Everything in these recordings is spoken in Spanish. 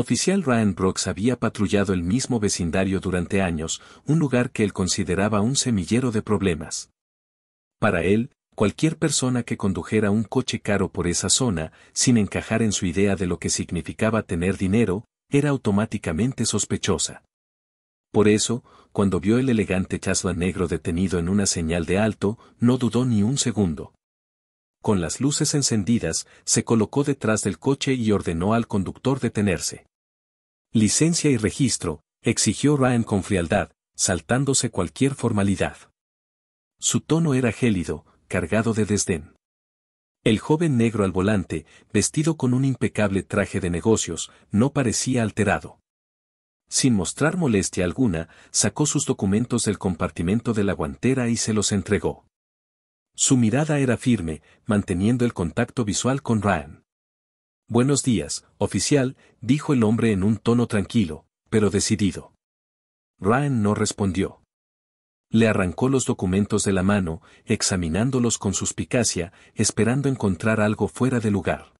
Oficial Ryan Brooks había patrullado el mismo vecindario durante años, un lugar que él consideraba un semillero de problemas. Para él, cualquier persona que condujera un coche caro por esa zona, sin encajar en su idea de lo que significaba tener dinero, era automáticamente sospechosa. Por eso, cuando vio el elegante chasla negro detenido en una señal de alto, no dudó ni un segundo. Con las luces encendidas, se colocó detrás del coche y ordenó al conductor detenerse. Licencia y registro, exigió Ryan con frialdad, saltándose cualquier formalidad. Su tono era gélido, cargado de desdén. El joven negro al volante, vestido con un impecable traje de negocios, no parecía alterado. Sin mostrar molestia alguna, sacó sus documentos del compartimento de la guantera y se los entregó. Su mirada era firme, manteniendo el contacto visual con Ryan. Buenos días, oficial, dijo el hombre en un tono tranquilo, pero decidido. Ryan no respondió. Le arrancó los documentos de la mano, examinándolos con suspicacia, esperando encontrar algo fuera de lugar.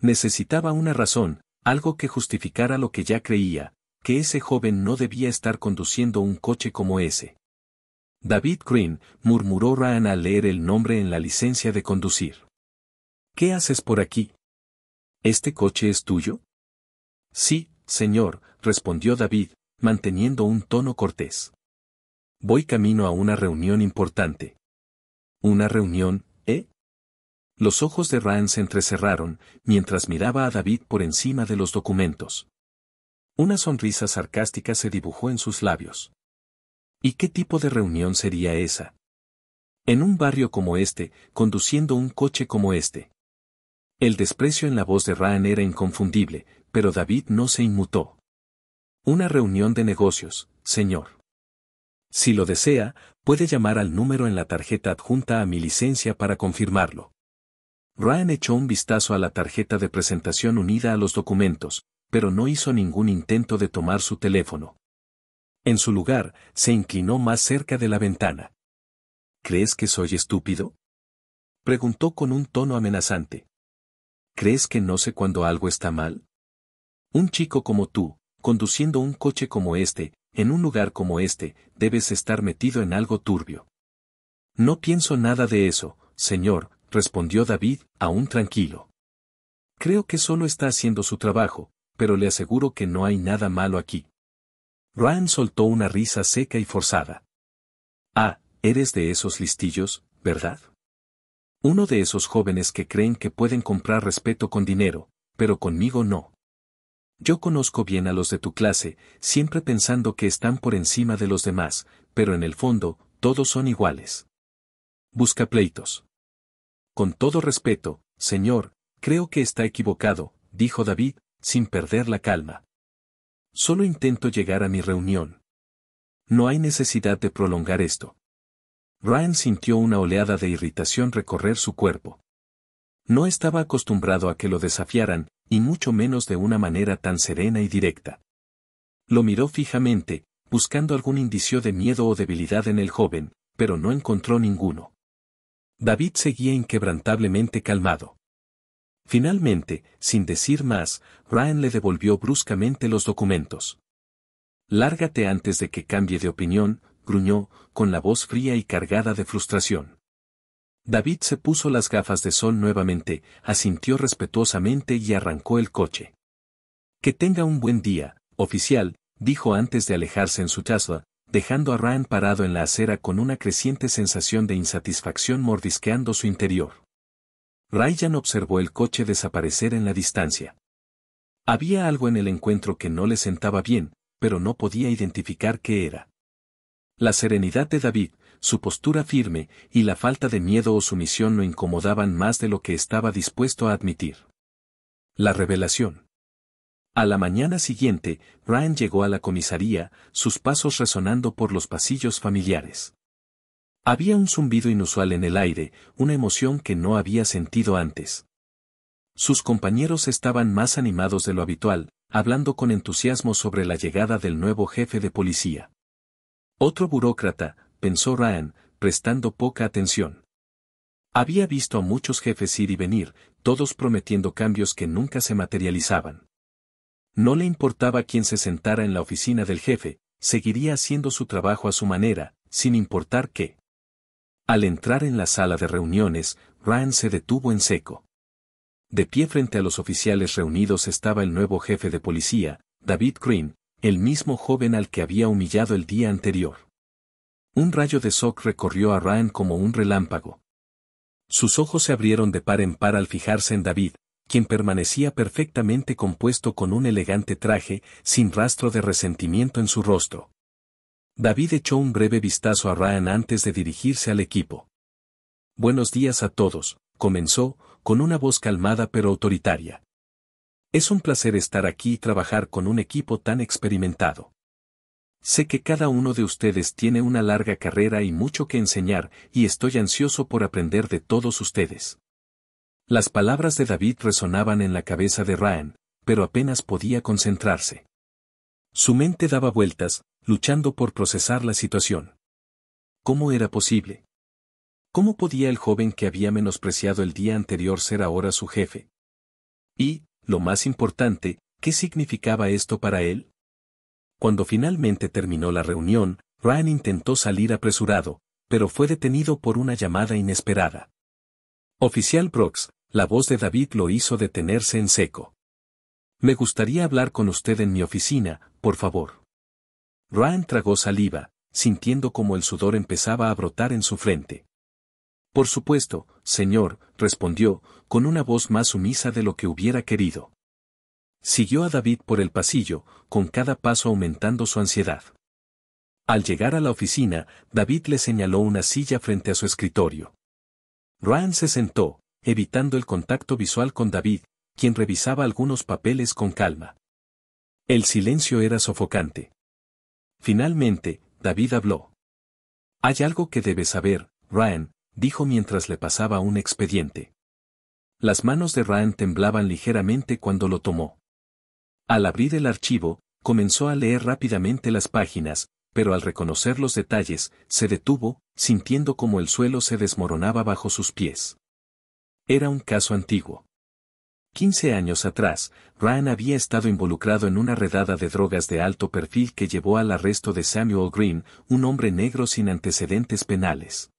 Necesitaba una razón, algo que justificara lo que ya creía, que ese joven no debía estar conduciendo un coche como ese. David Green, murmuró Ryan al leer el nombre en la licencia de conducir. ¿Qué haces por aquí? ¿Este coche es tuyo? Sí, señor, respondió David, manteniendo un tono cortés. Voy camino a una reunión importante. ¿Una reunión, eh? Los ojos de Rand se entrecerraron mientras miraba a David por encima de los documentos. Una sonrisa sarcástica se dibujó en sus labios. ¿Y qué tipo de reunión sería esa? En un barrio como este, conduciendo un coche como este. El desprecio en la voz de Ryan era inconfundible, pero David no se inmutó. Una reunión de negocios, señor. Si lo desea, puede llamar al número en la tarjeta adjunta a mi licencia para confirmarlo. Ryan echó un vistazo a la tarjeta de presentación unida a los documentos, pero no hizo ningún intento de tomar su teléfono. En su lugar, se inclinó más cerca de la ventana. ¿Crees que soy estúpido? Preguntó con un tono amenazante. ¿crees que no sé cuándo algo está mal? Un chico como tú, conduciendo un coche como este, en un lugar como este, debes estar metido en algo turbio. No pienso nada de eso, señor, respondió David, aún tranquilo. Creo que solo está haciendo su trabajo, pero le aseguro que no hay nada malo aquí. Ryan soltó una risa seca y forzada. Ah, eres de esos listillos, ¿verdad? Uno de esos jóvenes que creen que pueden comprar respeto con dinero, pero conmigo no. Yo conozco bien a los de tu clase, siempre pensando que están por encima de los demás, pero en el fondo, todos son iguales. Busca pleitos. Con todo respeto, señor, creo que está equivocado, dijo David, sin perder la calma. Solo intento llegar a mi reunión. No hay necesidad de prolongar esto. Ryan sintió una oleada de irritación recorrer su cuerpo. No estaba acostumbrado a que lo desafiaran, y mucho menos de una manera tan serena y directa. Lo miró fijamente, buscando algún indicio de miedo o debilidad en el joven, pero no encontró ninguno. David seguía inquebrantablemente calmado. Finalmente, sin decir más, Ryan le devolvió bruscamente los documentos. Lárgate antes de que cambie de opinión, gruñó, con la voz fría y cargada de frustración. David se puso las gafas de sol nuevamente, asintió respetuosamente y arrancó el coche. Que tenga un buen día, oficial, dijo antes de alejarse en su chasla, dejando a Ryan parado en la acera con una creciente sensación de insatisfacción mordisqueando su interior. Ryan observó el coche desaparecer en la distancia. Había algo en el encuentro que no le sentaba bien, pero no podía identificar qué era. La serenidad de David, su postura firme y la falta de miedo o sumisión lo incomodaban más de lo que estaba dispuesto a admitir. La revelación. A la mañana siguiente, Brian llegó a la comisaría, sus pasos resonando por los pasillos familiares. Había un zumbido inusual en el aire, una emoción que no había sentido antes. Sus compañeros estaban más animados de lo habitual, hablando con entusiasmo sobre la llegada del nuevo jefe de policía. Otro burócrata, pensó Ryan, prestando poca atención. Había visto a muchos jefes ir y venir, todos prometiendo cambios que nunca se materializaban. No le importaba quién se sentara en la oficina del jefe, seguiría haciendo su trabajo a su manera, sin importar qué. Al entrar en la sala de reuniones, Ryan se detuvo en seco. De pie frente a los oficiales reunidos estaba el nuevo jefe de policía, David Green, el mismo joven al que había humillado el día anterior. Un rayo de shock recorrió a Ryan como un relámpago. Sus ojos se abrieron de par en par al fijarse en David, quien permanecía perfectamente compuesto con un elegante traje, sin rastro de resentimiento en su rostro. David echó un breve vistazo a Ryan antes de dirigirse al equipo. Buenos días a todos, comenzó, con una voz calmada pero autoritaria. Es un placer estar aquí y trabajar con un equipo tan experimentado. Sé que cada uno de ustedes tiene una larga carrera y mucho que enseñar, y estoy ansioso por aprender de todos ustedes. Las palabras de David resonaban en la cabeza de Ryan, pero apenas podía concentrarse. Su mente daba vueltas, luchando por procesar la situación. ¿Cómo era posible? ¿Cómo podía el joven que había menospreciado el día anterior ser ahora su jefe? Y, lo más importante, ¿qué significaba esto para él? Cuando finalmente terminó la reunión, Ryan intentó salir apresurado, pero fue detenido por una llamada inesperada. Oficial Brooks, la voz de David lo hizo detenerse en seco. Me gustaría hablar con usted en mi oficina, por favor. Ryan tragó saliva, sintiendo como el sudor empezaba a brotar en su frente. Por supuesto, señor, respondió, con una voz más sumisa de lo que hubiera querido. Siguió a David por el pasillo, con cada paso aumentando su ansiedad. Al llegar a la oficina, David le señaló una silla frente a su escritorio. Ryan se sentó, evitando el contacto visual con David, quien revisaba algunos papeles con calma. El silencio era sofocante. Finalmente, David habló. Hay algo que debes saber, Ryan, dijo mientras le pasaba un expediente. Las manos de Ryan temblaban ligeramente cuando lo tomó. Al abrir el archivo, comenzó a leer rápidamente las páginas, pero al reconocer los detalles, se detuvo, sintiendo como el suelo se desmoronaba bajo sus pies. Era un caso antiguo. Quince años atrás, Ryan había estado involucrado en una redada de drogas de alto perfil que llevó al arresto de Samuel Green, un hombre negro sin antecedentes penales.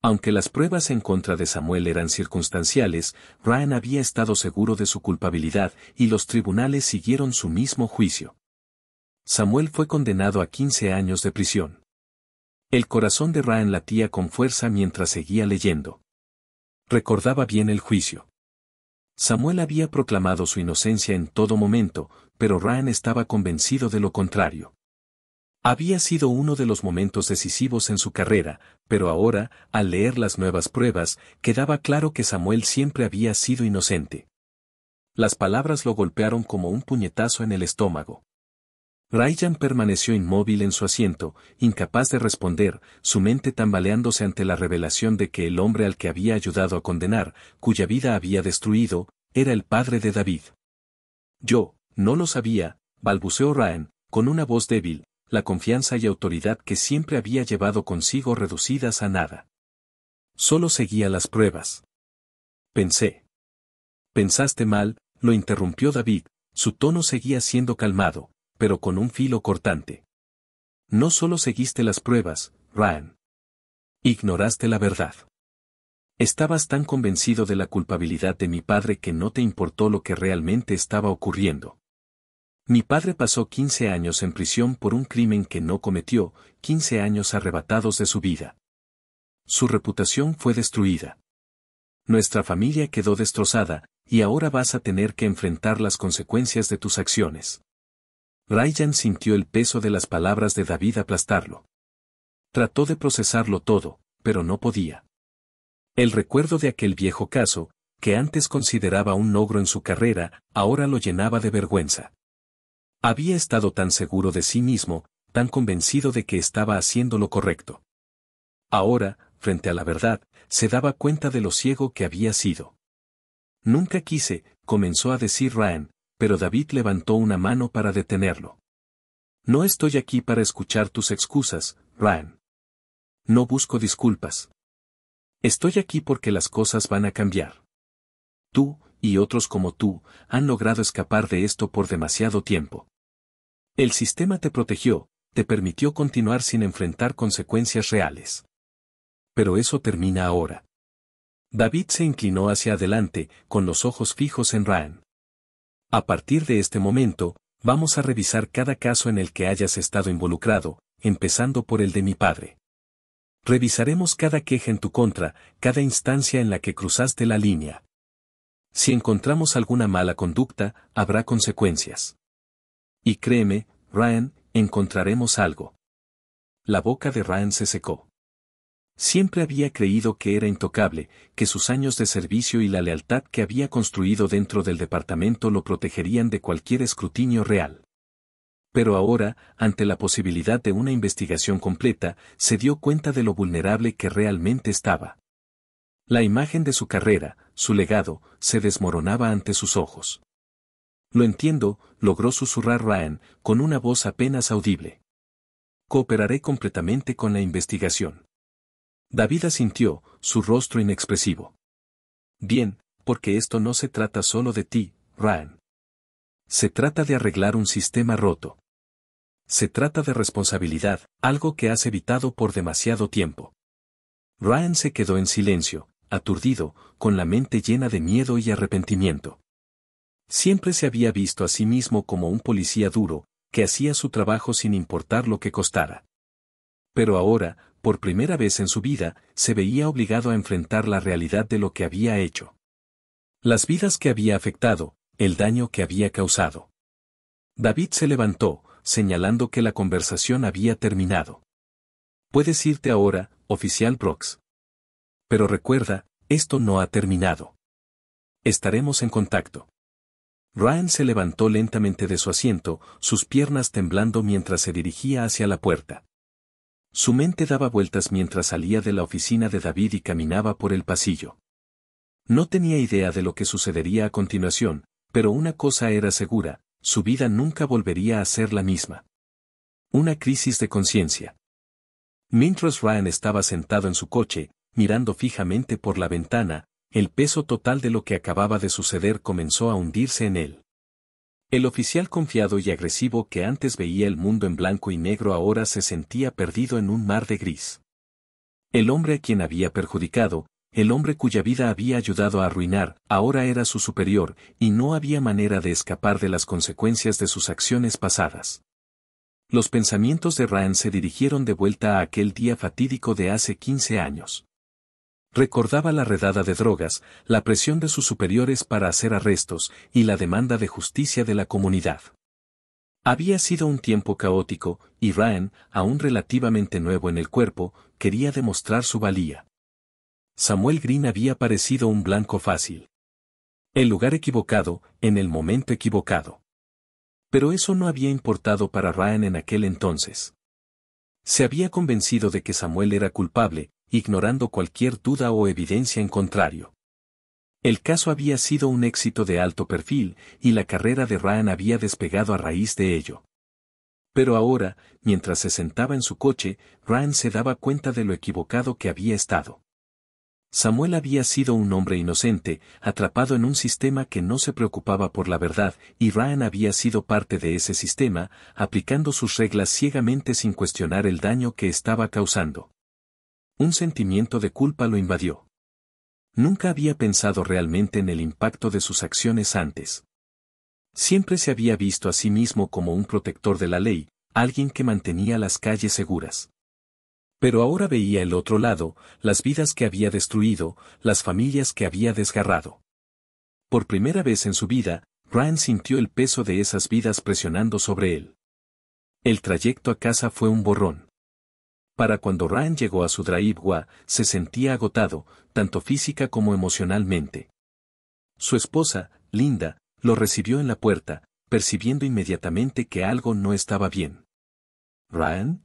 Aunque las pruebas en contra de Samuel eran circunstanciales, Ryan había estado seguro de su culpabilidad y los tribunales siguieron su mismo juicio. Samuel fue condenado a 15 años de prisión. El corazón de Ryan latía con fuerza mientras seguía leyendo. Recordaba bien el juicio. Samuel había proclamado su inocencia en todo momento, pero Ryan estaba convencido de lo contrario. Había sido uno de los momentos decisivos en su carrera, pero ahora, al leer las nuevas pruebas, quedaba claro que Samuel siempre había sido inocente. Las palabras lo golpearon como un puñetazo en el estómago. Ryan permaneció inmóvil en su asiento, incapaz de responder, su mente tambaleándose ante la revelación de que el hombre al que había ayudado a condenar, cuya vida había destruido, era el padre de David. Yo, no lo sabía, balbuceó Ryan, con una voz débil, la confianza y autoridad que siempre había llevado consigo reducidas a nada. Solo seguía las pruebas. Pensé. Pensaste mal, lo interrumpió David, su tono seguía siendo calmado, pero con un filo cortante. No solo seguiste las pruebas, Ryan. Ignoraste la verdad. Estabas tan convencido de la culpabilidad de mi padre que no te importó lo que realmente estaba ocurriendo. Mi padre pasó 15 años en prisión por un crimen que no cometió, 15 años arrebatados de su vida. Su reputación fue destruida. Nuestra familia quedó destrozada, y ahora vas a tener que enfrentar las consecuencias de tus acciones. Ryan sintió el peso de las palabras de David aplastarlo. Trató de procesarlo todo, pero no podía. El recuerdo de aquel viejo caso, que antes consideraba un logro en su carrera, ahora lo llenaba de vergüenza. Había estado tan seguro de sí mismo, tan convencido de que estaba haciendo lo correcto. Ahora, frente a la verdad, se daba cuenta de lo ciego que había sido. Nunca quise, comenzó a decir Ryan, pero David levantó una mano para detenerlo. No estoy aquí para escuchar tus excusas, Ryan. No busco disculpas. Estoy aquí porque las cosas van a cambiar. Tú, y otros como tú, han logrado escapar de esto por demasiado tiempo. El sistema te protegió, te permitió continuar sin enfrentar consecuencias reales. Pero eso termina ahora. David se inclinó hacia adelante, con los ojos fijos en Ryan. A partir de este momento, vamos a revisar cada caso en el que hayas estado involucrado, empezando por el de mi padre. Revisaremos cada queja en tu contra, cada instancia en la que cruzaste la línea. Si encontramos alguna mala conducta, habrá consecuencias. Y créeme, Ryan, encontraremos algo. La boca de Ryan se secó. Siempre había creído que era intocable, que sus años de servicio y la lealtad que había construido dentro del departamento lo protegerían de cualquier escrutinio real. Pero ahora, ante la posibilidad de una investigación completa, se dio cuenta de lo vulnerable que realmente estaba. La imagen de su carrera, su legado, se desmoronaba ante sus ojos. Lo entiendo, logró susurrar Ryan, con una voz apenas audible. Cooperaré completamente con la investigación. David asintió, su rostro inexpresivo. Bien, porque esto no se trata solo de ti, Ryan. Se trata de arreglar un sistema roto. Se trata de responsabilidad, algo que has evitado por demasiado tiempo. Ryan se quedó en silencio, aturdido, con la mente llena de miedo y arrepentimiento. Siempre se había visto a sí mismo como un policía duro, que hacía su trabajo sin importar lo que costara. Pero ahora, por primera vez en su vida, se veía obligado a enfrentar la realidad de lo que había hecho. Las vidas que había afectado, el daño que había causado. David se levantó, señalando que la conversación había terminado. Puedes irte ahora, oficial Brooks. Pero recuerda, esto no ha terminado. Estaremos en contacto. Ryan se levantó lentamente de su asiento, sus piernas temblando mientras se dirigía hacia la puerta. Su mente daba vueltas mientras salía de la oficina de David y caminaba por el pasillo. No tenía idea de lo que sucedería a continuación, pero una cosa era segura, su vida nunca volvería a ser la misma. Una crisis de conciencia. Mientras Ryan estaba sentado en su coche, mirando fijamente por la ventana, el peso total de lo que acababa de suceder comenzó a hundirse en él. El oficial confiado y agresivo que antes veía el mundo en blanco y negro ahora se sentía perdido en un mar de gris. El hombre a quien había perjudicado, el hombre cuya vida había ayudado a arruinar, ahora era su superior, y no había manera de escapar de las consecuencias de sus acciones pasadas. Los pensamientos de Ryan se dirigieron de vuelta a aquel día fatídico de hace 15 años. Recordaba la redada de drogas, la presión de sus superiores para hacer arrestos y la demanda de justicia de la comunidad. Había sido un tiempo caótico, y Ryan, aún relativamente nuevo en el cuerpo, quería demostrar su valía. Samuel Green había parecido un blanco fácil. El lugar equivocado, en el momento equivocado. Pero eso no había importado para Ryan en aquel entonces. Se había convencido de que Samuel era culpable, ignorando cualquier duda o evidencia en contrario. El caso había sido un éxito de alto perfil, y la carrera de Ryan había despegado a raíz de ello. Pero ahora, mientras se sentaba en su coche, Ryan se daba cuenta de lo equivocado que había estado. Samuel había sido un hombre inocente, atrapado en un sistema que no se preocupaba por la verdad, y Ryan había sido parte de ese sistema, aplicando sus reglas ciegamente sin cuestionar el daño que estaba causando. Un sentimiento de culpa lo invadió. Nunca había pensado realmente en el impacto de sus acciones antes. Siempre se había visto a sí mismo como un protector de la ley, alguien que mantenía las calles seguras. Pero ahora veía el otro lado, las vidas que había destruido, las familias que había desgarrado. Por primera vez en su vida, Ryan sintió el peso de esas vidas presionando sobre él. El trayecto a casa fue un borrón. Para cuando Ryan llegó a su Sudraibwa, se sentía agotado, tanto física como emocionalmente. Su esposa, Linda, lo recibió en la puerta, percibiendo inmediatamente que algo no estaba bien. ¿Ryan?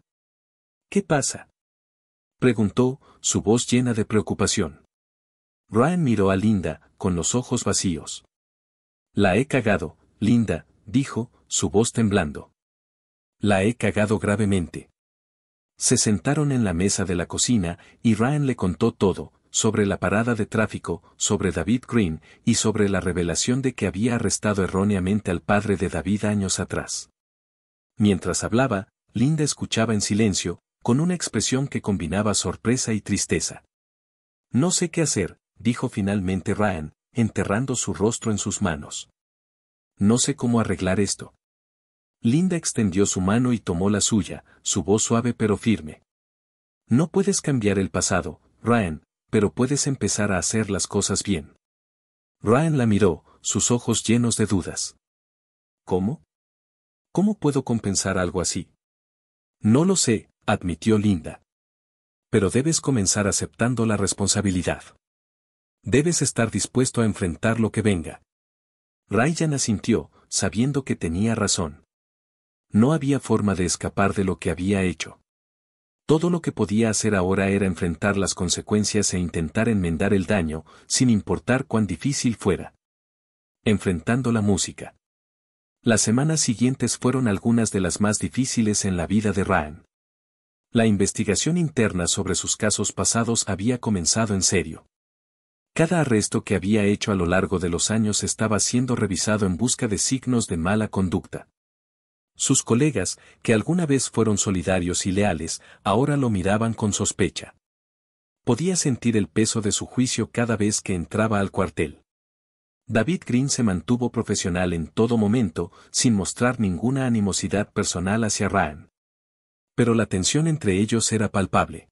¿Qué pasa? preguntó, su voz llena de preocupación. Ryan miró a Linda, con los ojos vacíos. La he cagado, Linda, dijo, su voz temblando. La he cagado gravemente. Se sentaron en la mesa de la cocina y Ryan le contó todo, sobre la parada de tráfico, sobre David Green y sobre la revelación de que había arrestado erróneamente al padre de David años atrás. Mientras hablaba, Linda escuchaba en silencio, con una expresión que combinaba sorpresa y tristeza. No sé qué hacer, dijo finalmente Ryan, enterrando su rostro en sus manos. No sé cómo arreglar esto. Linda extendió su mano y tomó la suya, su voz suave pero firme. No puedes cambiar el pasado, Ryan, pero puedes empezar a hacer las cosas bien. Ryan la miró, sus ojos llenos de dudas. ¿Cómo? ¿Cómo puedo compensar algo así? No lo sé, admitió Linda. Pero debes comenzar aceptando la responsabilidad. Debes estar dispuesto a enfrentar lo que venga. Ryan asintió, sabiendo que tenía razón. No había forma de escapar de lo que había hecho. Todo lo que podía hacer ahora era enfrentar las consecuencias e intentar enmendar el daño, sin importar cuán difícil fuera. Enfrentando la música. Las semanas siguientes fueron algunas de las más difíciles en la vida de Ryan. La investigación interna sobre sus casos pasados había comenzado en serio. Cada arresto que había hecho a lo largo de los años estaba siendo revisado en busca de signos de mala conducta. Sus colegas, que alguna vez fueron solidarios y leales, ahora lo miraban con sospecha. Podía sentir el peso de su juicio cada vez que entraba al cuartel. David Green se mantuvo profesional en todo momento, sin mostrar ninguna animosidad personal hacia Ryan. Pero la tensión entre ellos era palpable.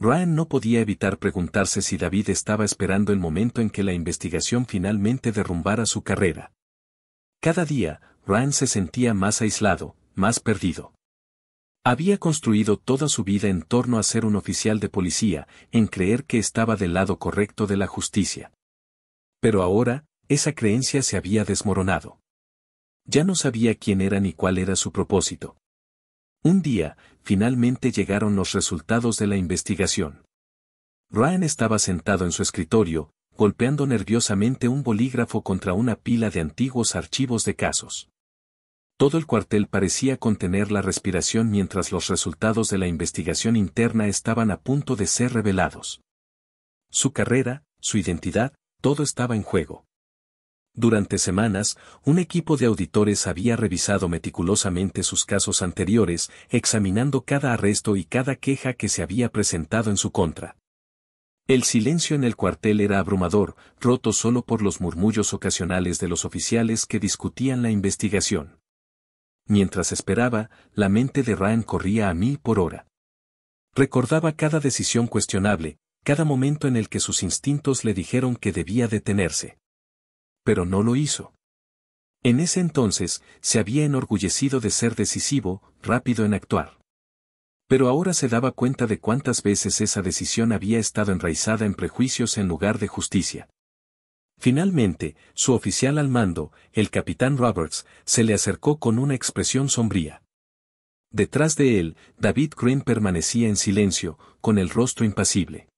Ryan no podía evitar preguntarse si David estaba esperando el momento en que la investigación finalmente derrumbara su carrera. Cada día, Ryan se sentía más aislado, más perdido. Había construido toda su vida en torno a ser un oficial de policía, en creer que estaba del lado correcto de la justicia. Pero ahora, esa creencia se había desmoronado. Ya no sabía quién era ni cuál era su propósito. Un día, finalmente llegaron los resultados de la investigación. Ryan estaba sentado en su escritorio, golpeando nerviosamente un bolígrafo contra una pila de antiguos archivos de casos todo el cuartel parecía contener la respiración mientras los resultados de la investigación interna estaban a punto de ser revelados. Su carrera, su identidad, todo estaba en juego. Durante semanas, un equipo de auditores había revisado meticulosamente sus casos anteriores, examinando cada arresto y cada queja que se había presentado en su contra. El silencio en el cuartel era abrumador, roto solo por los murmullos ocasionales de los oficiales que discutían la investigación mientras esperaba, la mente de Ryan corría a mí por hora. Recordaba cada decisión cuestionable, cada momento en el que sus instintos le dijeron que debía detenerse. Pero no lo hizo. En ese entonces, se había enorgullecido de ser decisivo, rápido en actuar. Pero ahora se daba cuenta de cuántas veces esa decisión había estado enraizada en prejuicios en lugar de justicia. Finalmente, su oficial al mando, el capitán Roberts, se le acercó con una expresión sombría. Detrás de él, David Green permanecía en silencio, con el rostro impasible.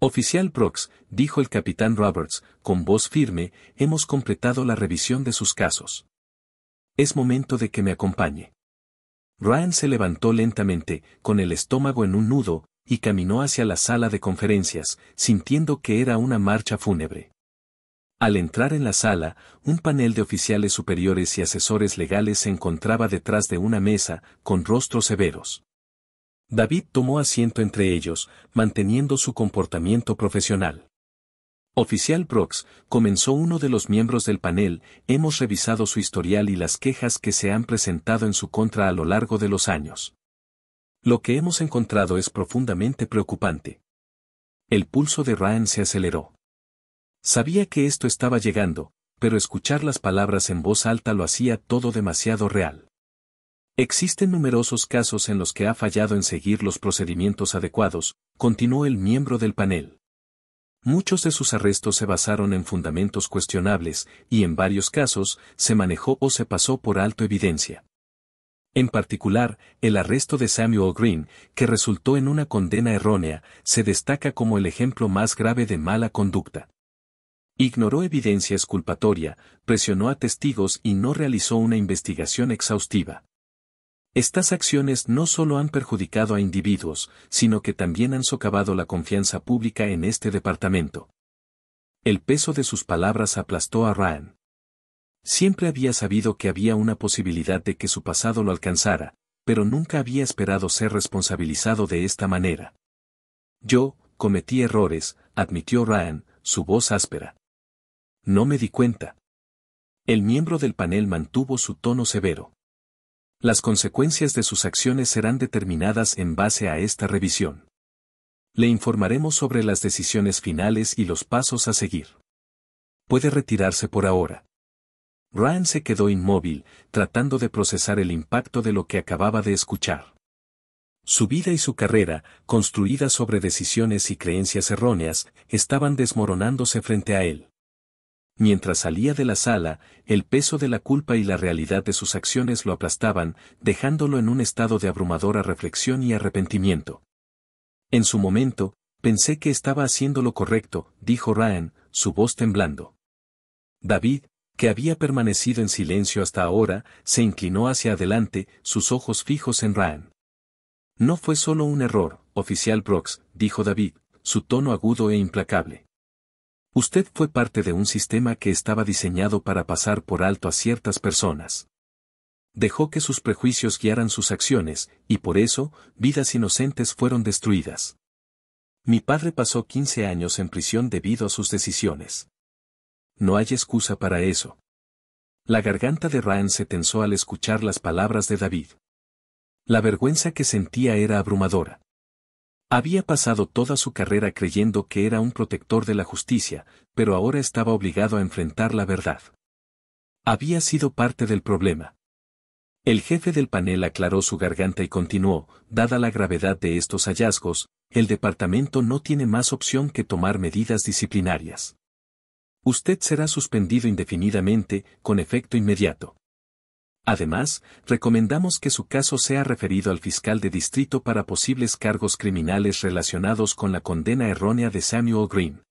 Oficial Brooks, dijo el capitán Roberts, con voz firme, hemos completado la revisión de sus casos. Es momento de que me acompañe. Ryan se levantó lentamente, con el estómago en un nudo, y caminó hacia la sala de conferencias, sintiendo que era una marcha fúnebre. Al entrar en la sala, un panel de oficiales superiores y asesores legales se encontraba detrás de una mesa, con rostros severos. David tomó asiento entre ellos, manteniendo su comportamiento profesional. Oficial Brooks, comenzó uno de los miembros del panel, hemos revisado su historial y las quejas que se han presentado en su contra a lo largo de los años. Lo que hemos encontrado es profundamente preocupante. El pulso de Ryan se aceleró. Sabía que esto estaba llegando, pero escuchar las palabras en voz alta lo hacía todo demasiado real. Existen numerosos casos en los que ha fallado en seguir los procedimientos adecuados, continuó el miembro del panel. Muchos de sus arrestos se basaron en fundamentos cuestionables y en varios casos se manejó o se pasó por alto evidencia. En particular, el arresto de Samuel Green, que resultó en una condena errónea, se destaca como el ejemplo más grave de mala conducta. Ignoró evidencia exculpatoria, presionó a testigos y no realizó una investigación exhaustiva. Estas acciones no solo han perjudicado a individuos, sino que también han socavado la confianza pública en este departamento. El peso de sus palabras aplastó a Ryan. Siempre había sabido que había una posibilidad de que su pasado lo alcanzara, pero nunca había esperado ser responsabilizado de esta manera. Yo, cometí errores, admitió Ryan, su voz áspera. No me di cuenta. El miembro del panel mantuvo su tono severo. Las consecuencias de sus acciones serán determinadas en base a esta revisión. Le informaremos sobre las decisiones finales y los pasos a seguir. Puede retirarse por ahora. Ryan se quedó inmóvil, tratando de procesar el impacto de lo que acababa de escuchar. Su vida y su carrera, construidas sobre decisiones y creencias erróneas, estaban desmoronándose frente a él. Mientras salía de la sala, el peso de la culpa y la realidad de sus acciones lo aplastaban, dejándolo en un estado de abrumadora reflexión y arrepentimiento. En su momento, pensé que estaba haciendo lo correcto, dijo Ryan, su voz temblando. David, que había permanecido en silencio hasta ahora, se inclinó hacia adelante, sus ojos fijos en Ryan. No fue solo un error, oficial Brooks, dijo David, su tono agudo e implacable. Usted fue parte de un sistema que estaba diseñado para pasar por alto a ciertas personas. Dejó que sus prejuicios guiaran sus acciones, y por eso, vidas inocentes fueron destruidas. Mi padre pasó 15 años en prisión debido a sus decisiones. No hay excusa para eso. La garganta de Ryan se tensó al escuchar las palabras de David. La vergüenza que sentía era abrumadora. Había pasado toda su carrera creyendo que era un protector de la justicia, pero ahora estaba obligado a enfrentar la verdad. Había sido parte del problema. El jefe del panel aclaró su garganta y continuó, dada la gravedad de estos hallazgos, el departamento no tiene más opción que tomar medidas disciplinarias. Usted será suspendido indefinidamente, con efecto inmediato. Además, recomendamos que su caso sea referido al fiscal de distrito para posibles cargos criminales relacionados con la condena errónea de Samuel Green.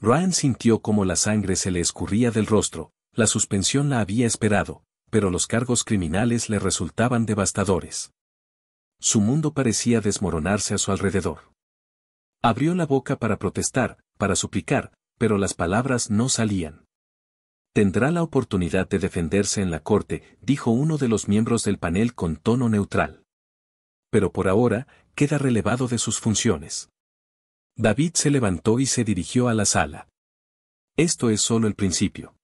Ryan sintió como la sangre se le escurría del rostro, la suspensión la había esperado, pero los cargos criminales le resultaban devastadores. Su mundo parecía desmoronarse a su alrededor. Abrió la boca para protestar, para suplicar, pero las palabras no salían. Tendrá la oportunidad de defenderse en la corte, dijo uno de los miembros del panel con tono neutral. Pero por ahora, queda relevado de sus funciones. David se levantó y se dirigió a la sala. Esto es solo el principio.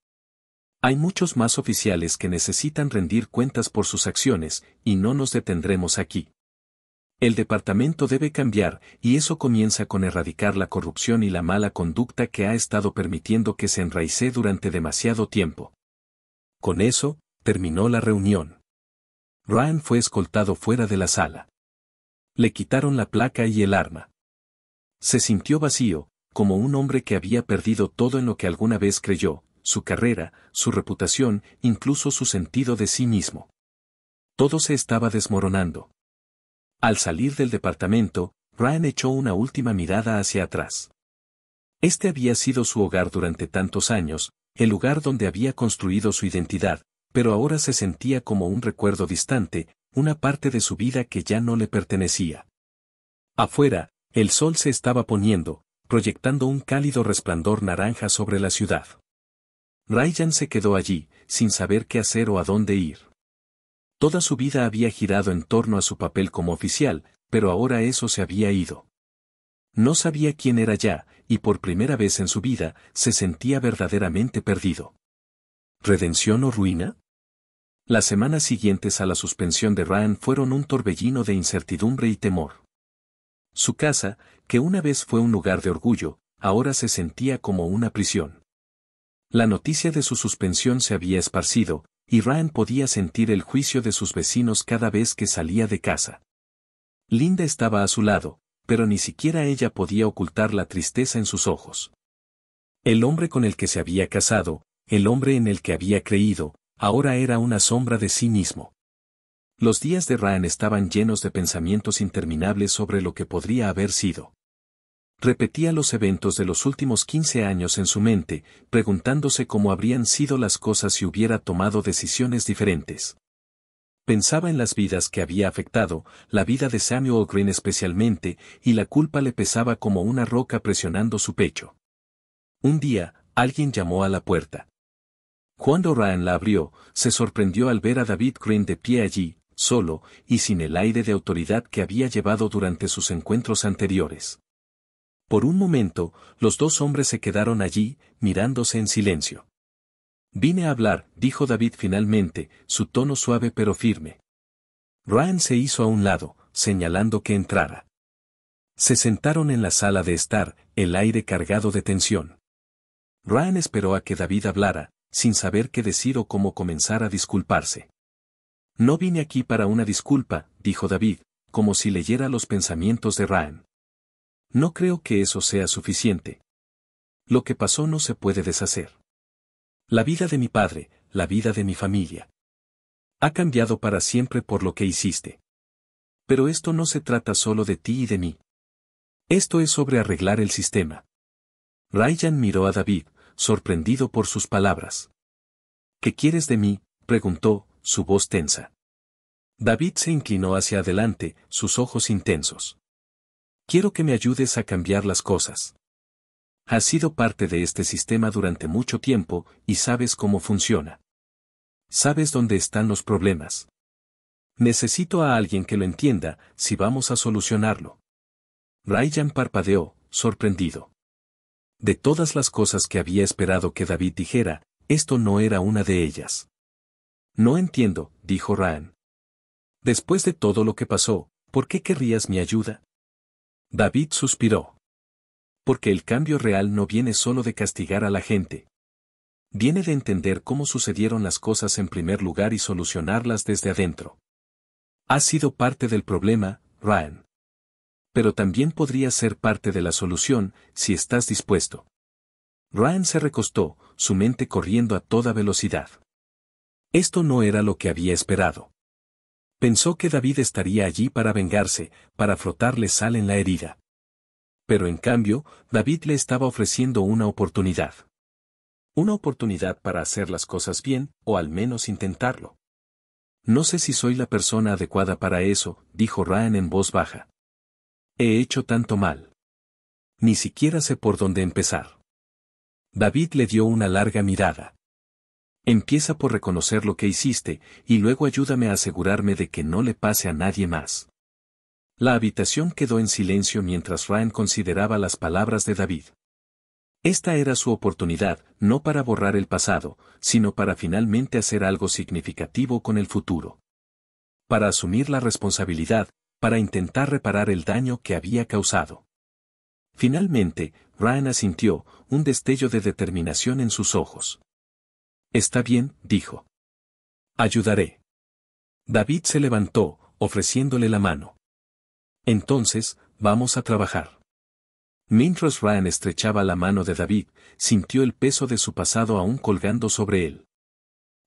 Hay muchos más oficiales que necesitan rendir cuentas por sus acciones, y no nos detendremos aquí. El departamento debe cambiar, y eso comienza con erradicar la corrupción y la mala conducta que ha estado permitiendo que se enraice durante demasiado tiempo. Con eso, terminó la reunión. Ryan fue escoltado fuera de la sala. Le quitaron la placa y el arma. Se sintió vacío, como un hombre que había perdido todo en lo que alguna vez creyó, su carrera, su reputación, incluso su sentido de sí mismo. Todo se estaba desmoronando. Al salir del departamento, Ryan echó una última mirada hacia atrás. Este había sido su hogar durante tantos años, el lugar donde había construido su identidad, pero ahora se sentía como un recuerdo distante, una parte de su vida que ya no le pertenecía. Afuera, el sol se estaba poniendo, proyectando un cálido resplandor naranja sobre la ciudad. Ryan se quedó allí, sin saber qué hacer o a dónde ir. Toda su vida había girado en torno a su papel como oficial, pero ahora eso se había ido. No sabía quién era ya, y por primera vez en su vida se sentía verdaderamente perdido. ¿Redención o ruina? Las semanas siguientes a la suspensión de Ryan fueron un torbellino de incertidumbre y temor. Su casa, que una vez fue un lugar de orgullo, ahora se sentía como una prisión. La noticia de su suspensión se había esparcido, y Ryan podía sentir el juicio de sus vecinos cada vez que salía de casa. Linda estaba a su lado, pero ni siquiera ella podía ocultar la tristeza en sus ojos. El hombre con el que se había casado, el hombre en el que había creído, ahora era una sombra de sí mismo. Los días de Ryan estaban llenos de pensamientos interminables sobre lo que podría haber sido repetía los eventos de los últimos 15 años en su mente, preguntándose cómo habrían sido las cosas si hubiera tomado decisiones diferentes. Pensaba en las vidas que había afectado, la vida de Samuel Green especialmente, y la culpa le pesaba como una roca presionando su pecho. Un día, alguien llamó a la puerta. Cuando Ryan la abrió, se sorprendió al ver a David Green de pie allí, solo, y sin el aire de autoridad que había llevado durante sus encuentros anteriores. Por un momento, los dos hombres se quedaron allí, mirándose en silencio. Vine a hablar, dijo David finalmente, su tono suave pero firme. Ryan se hizo a un lado, señalando que entrara. Se sentaron en la sala de estar, el aire cargado de tensión. Ryan esperó a que David hablara, sin saber qué decir o cómo comenzar a disculparse. No vine aquí para una disculpa, dijo David, como si leyera los pensamientos de Ryan no creo que eso sea suficiente. Lo que pasó no se puede deshacer. La vida de mi padre, la vida de mi familia. Ha cambiado para siempre por lo que hiciste. Pero esto no se trata solo de ti y de mí. Esto es sobre arreglar el sistema. Ryan miró a David, sorprendido por sus palabras. ¿Qué quieres de mí? preguntó, su voz tensa. David se inclinó hacia adelante, sus ojos intensos. Quiero que me ayudes a cambiar las cosas. Has sido parte de este sistema durante mucho tiempo y sabes cómo funciona. Sabes dónde están los problemas. Necesito a alguien que lo entienda si vamos a solucionarlo. Ryan parpadeó, sorprendido. De todas las cosas que había esperado que David dijera, esto no era una de ellas. No entiendo, dijo Ryan. Después de todo lo que pasó, ¿por qué querrías mi ayuda? David suspiró. Porque el cambio real no viene solo de castigar a la gente. Viene de entender cómo sucedieron las cosas en primer lugar y solucionarlas desde adentro. Has sido parte del problema, Ryan. Pero también podría ser parte de la solución, si estás dispuesto. Ryan se recostó, su mente corriendo a toda velocidad. Esto no era lo que había esperado. Pensó que David estaría allí para vengarse, para frotarle sal en la herida. Pero en cambio, David le estaba ofreciendo una oportunidad. Una oportunidad para hacer las cosas bien, o al menos intentarlo. No sé si soy la persona adecuada para eso, dijo Ryan en voz baja. He hecho tanto mal. Ni siquiera sé por dónde empezar. David le dio una larga mirada. Empieza por reconocer lo que hiciste, y luego ayúdame a asegurarme de que no le pase a nadie más. La habitación quedó en silencio mientras Ryan consideraba las palabras de David. Esta era su oportunidad, no para borrar el pasado, sino para finalmente hacer algo significativo con el futuro. Para asumir la responsabilidad, para intentar reparar el daño que había causado. Finalmente, Ryan asintió, un destello de determinación en sus ojos. Está bien, dijo. Ayudaré. David se levantó, ofreciéndole la mano. Entonces, vamos a trabajar. Mientras Ryan estrechaba la mano de David, sintió el peso de su pasado aún colgando sobre él.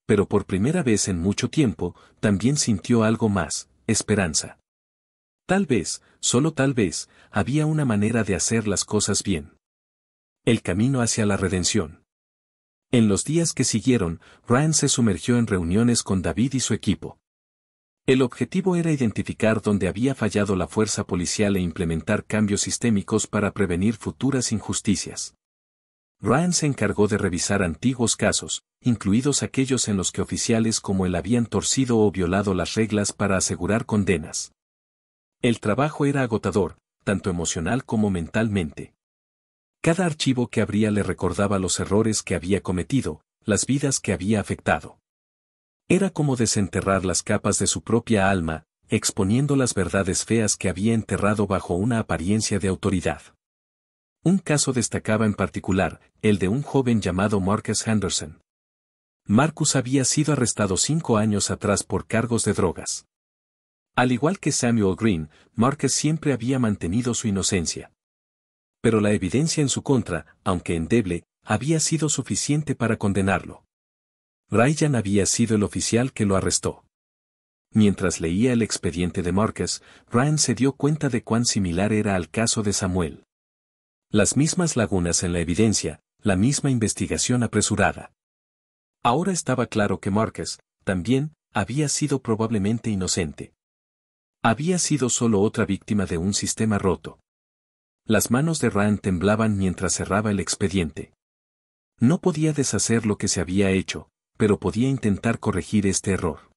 Pero por primera vez en mucho tiempo, también sintió algo más, esperanza. Tal vez, solo tal vez, había una manera de hacer las cosas bien. El camino hacia la redención. En los días que siguieron, Ryan se sumergió en reuniones con David y su equipo. El objetivo era identificar dónde había fallado la fuerza policial e implementar cambios sistémicos para prevenir futuras injusticias. Ryan se encargó de revisar antiguos casos, incluidos aquellos en los que oficiales como él habían torcido o violado las reglas para asegurar condenas. El trabajo era agotador, tanto emocional como mentalmente. Cada archivo que abría le recordaba los errores que había cometido, las vidas que había afectado. Era como desenterrar las capas de su propia alma, exponiendo las verdades feas que había enterrado bajo una apariencia de autoridad. Un caso destacaba en particular, el de un joven llamado Marcus Henderson. Marcus había sido arrestado cinco años atrás por cargos de drogas. Al igual que Samuel Green, Marcus siempre había mantenido su inocencia pero la evidencia en su contra, aunque endeble, había sido suficiente para condenarlo. Ryan había sido el oficial que lo arrestó. Mientras leía el expediente de Marcus, Ryan se dio cuenta de cuán similar era al caso de Samuel. Las mismas lagunas en la evidencia, la misma investigación apresurada. Ahora estaba claro que Marcus, también, había sido probablemente inocente. Había sido solo otra víctima de un sistema roto. Las manos de Ryan temblaban mientras cerraba el expediente. No podía deshacer lo que se había hecho, pero podía intentar corregir este error.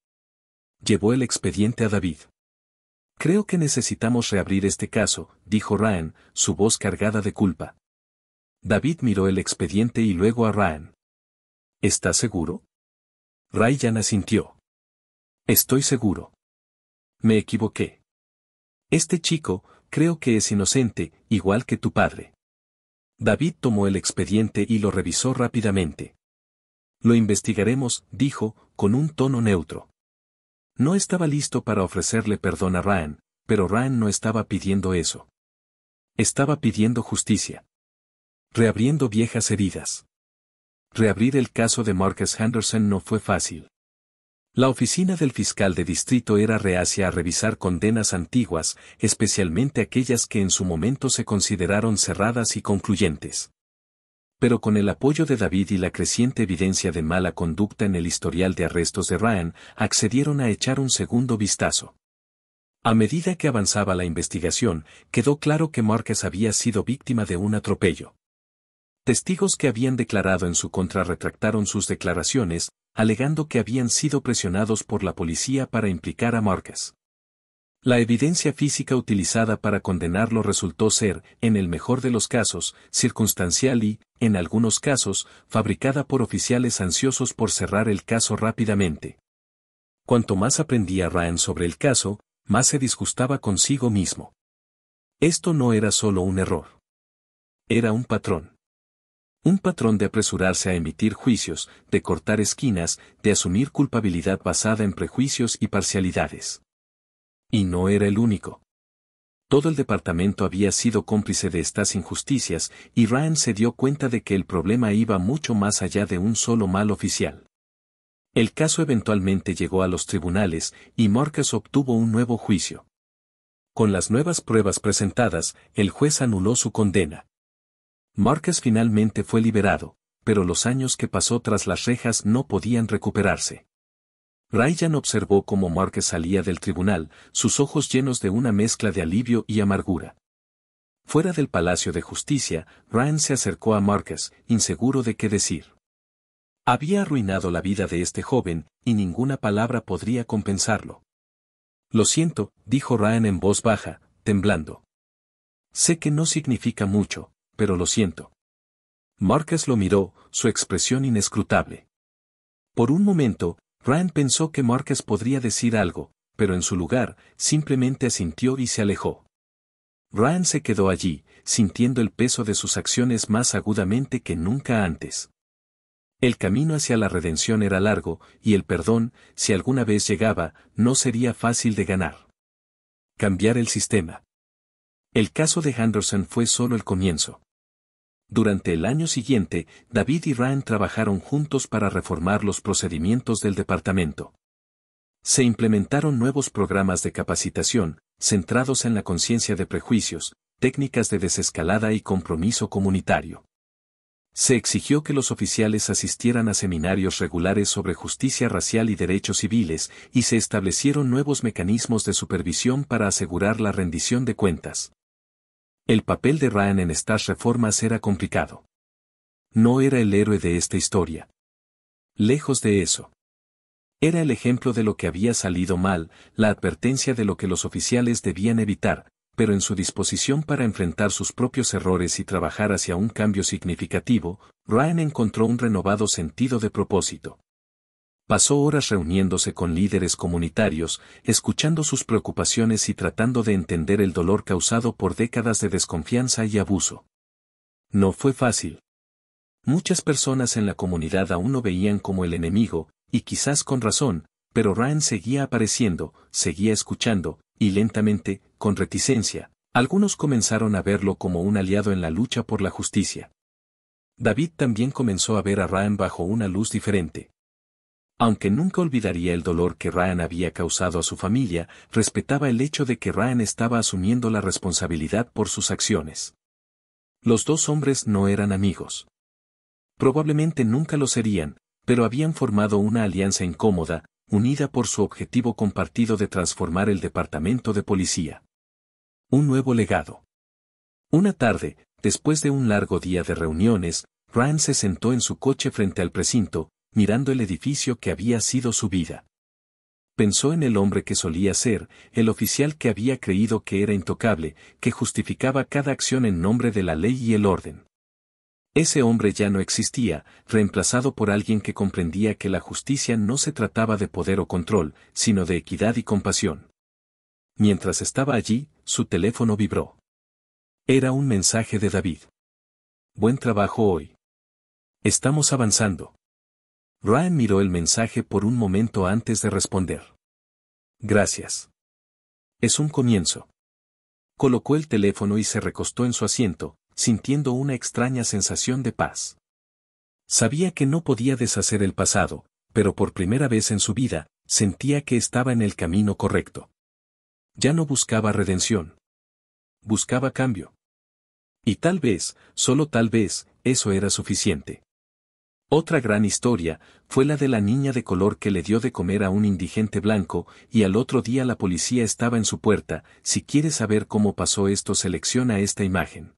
Llevó el expediente a David. Creo que necesitamos reabrir este caso, dijo Ryan, su voz cargada de culpa. David miró el expediente y luego a Ryan. ¿Estás seguro? Ryan asintió. Estoy seguro. Me equivoqué. Este chico, creo que es inocente, igual que tu padre. David tomó el expediente y lo revisó rápidamente. Lo investigaremos, dijo, con un tono neutro. No estaba listo para ofrecerle perdón a Ryan, pero Ryan no estaba pidiendo eso. Estaba pidiendo justicia. Reabriendo viejas heridas. Reabrir el caso de Marcus Henderson no fue fácil. La oficina del fiscal de distrito era reacia a revisar condenas antiguas, especialmente aquellas que en su momento se consideraron cerradas y concluyentes. Pero con el apoyo de David y la creciente evidencia de mala conducta en el historial de arrestos de Ryan, accedieron a echar un segundo vistazo. A medida que avanzaba la investigación, quedó claro que Márquez había sido víctima de un atropello. Testigos que habían declarado en su contra retractaron sus declaraciones, alegando que habían sido presionados por la policía para implicar a Márquez. La evidencia física utilizada para condenarlo resultó ser, en el mejor de los casos, circunstancial y, en algunos casos, fabricada por oficiales ansiosos por cerrar el caso rápidamente. Cuanto más aprendía Ryan sobre el caso, más se disgustaba consigo mismo. Esto no era solo un error. Era un patrón un patrón de apresurarse a emitir juicios, de cortar esquinas, de asumir culpabilidad basada en prejuicios y parcialidades. Y no era el único. Todo el departamento había sido cómplice de estas injusticias y Ryan se dio cuenta de que el problema iba mucho más allá de un solo mal oficial. El caso eventualmente llegó a los tribunales y Marcus obtuvo un nuevo juicio. Con las nuevas pruebas presentadas, el juez anuló su condena. Marques finalmente fue liberado, pero los años que pasó tras las rejas no podían recuperarse. Ryan observó cómo Marques salía del tribunal, sus ojos llenos de una mezcla de alivio y amargura. Fuera del Palacio de Justicia, Ryan se acercó a Marques, inseguro de qué decir. Había arruinado la vida de este joven, y ninguna palabra podría compensarlo. Lo siento, dijo Ryan en voz baja, temblando. Sé que no significa mucho, pero lo siento. Márquez lo miró, su expresión inescrutable. Por un momento, Ryan pensó que Márquez podría decir algo, pero en su lugar, simplemente asintió y se alejó. Ryan se quedó allí, sintiendo el peso de sus acciones más agudamente que nunca antes. El camino hacia la redención era largo, y el perdón, si alguna vez llegaba, no sería fácil de ganar. Cambiar el sistema. El caso de Henderson fue solo el comienzo. Durante el año siguiente, David y Ryan trabajaron juntos para reformar los procedimientos del departamento. Se implementaron nuevos programas de capacitación, centrados en la conciencia de prejuicios, técnicas de desescalada y compromiso comunitario. Se exigió que los oficiales asistieran a seminarios regulares sobre justicia racial y derechos civiles, y se establecieron nuevos mecanismos de supervisión para asegurar la rendición de cuentas. El papel de Ryan en estas reformas era complicado. No era el héroe de esta historia. Lejos de eso. Era el ejemplo de lo que había salido mal, la advertencia de lo que los oficiales debían evitar, pero en su disposición para enfrentar sus propios errores y trabajar hacia un cambio significativo, Ryan encontró un renovado sentido de propósito. Pasó horas reuniéndose con líderes comunitarios, escuchando sus preocupaciones y tratando de entender el dolor causado por décadas de desconfianza y abuso. No fue fácil. Muchas personas en la comunidad aún lo veían como el enemigo, y quizás con razón, pero Ryan seguía apareciendo, seguía escuchando, y lentamente, con reticencia, algunos comenzaron a verlo como un aliado en la lucha por la justicia. David también comenzó a ver a Ryan bajo una luz diferente, aunque nunca olvidaría el dolor que Ryan había causado a su familia, respetaba el hecho de que Ryan estaba asumiendo la responsabilidad por sus acciones. Los dos hombres no eran amigos. Probablemente nunca lo serían, pero habían formado una alianza incómoda, unida por su objetivo compartido de transformar el departamento de policía. Un nuevo legado. Una tarde, después de un largo día de reuniones, Ryan se sentó en su coche frente al precinto, mirando el edificio que había sido su vida. Pensó en el hombre que solía ser, el oficial que había creído que era intocable, que justificaba cada acción en nombre de la ley y el orden. Ese hombre ya no existía, reemplazado por alguien que comprendía que la justicia no se trataba de poder o control, sino de equidad y compasión. Mientras estaba allí, su teléfono vibró. Era un mensaje de David. Buen trabajo hoy. Estamos avanzando. Ryan miró el mensaje por un momento antes de responder. Gracias. Es un comienzo. Colocó el teléfono y se recostó en su asiento, sintiendo una extraña sensación de paz. Sabía que no podía deshacer el pasado, pero por primera vez en su vida, sentía que estaba en el camino correcto. Ya no buscaba redención. Buscaba cambio. Y tal vez, solo tal vez, eso era suficiente. Otra gran historia fue la de la niña de color que le dio de comer a un indigente blanco y al otro día la policía estaba en su puerta, si quieres saber cómo pasó esto selecciona esta imagen.